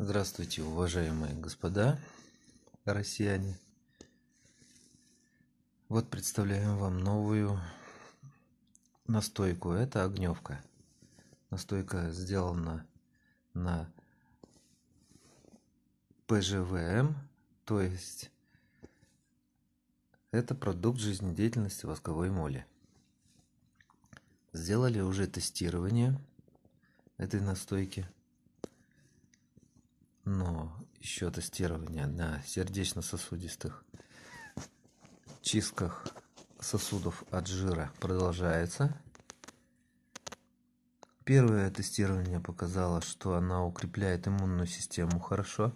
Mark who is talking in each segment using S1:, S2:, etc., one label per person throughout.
S1: Здравствуйте, уважаемые господа россияне. Вот представляем вам новую настойку. Это огневка. Настойка сделана на ПЖВМ, то есть это продукт жизнедеятельности восковой моли. Сделали уже тестирование этой настойки – еще тестирование на сердечно-сосудистых чистках сосудов от жира продолжается. Первое тестирование показало, что она укрепляет иммунную систему хорошо.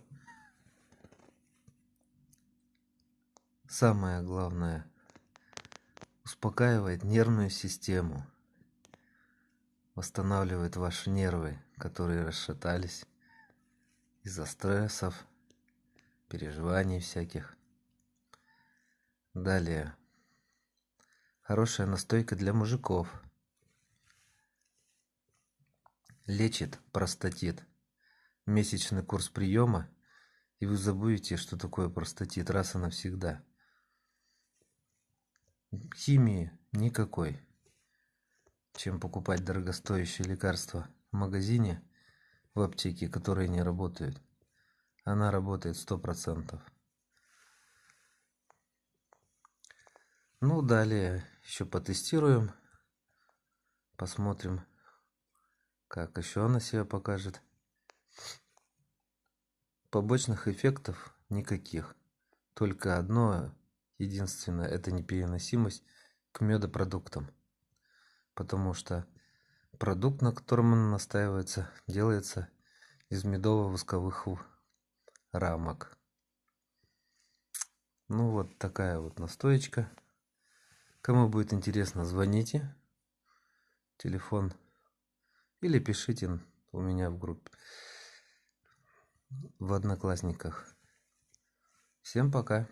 S1: Самое главное, успокаивает нервную систему, восстанавливает ваши нервы, которые расшатались из-за стрессов, переживаний всяких. Далее. Хорошая настойка для мужиков. Лечит простатит. Месячный курс приема, и вы забудете, что такое простатит раз и навсегда. Химии никакой. Чем покупать дорогостоящие лекарства в магазине – в аптеке, которые не работают. Она работает сто процентов. Ну, далее еще потестируем. Посмотрим, как еще она себя покажет. Побочных эффектов никаких. Только одно единственное, это непереносимость к медопродуктам. Потому что Продукт, на котором он настаивается, делается из медово-восковых рамок. Ну вот такая вот настоечка. Кому будет интересно, звоните. Телефон. Или пишите у меня в группе. В Одноклассниках. Всем пока.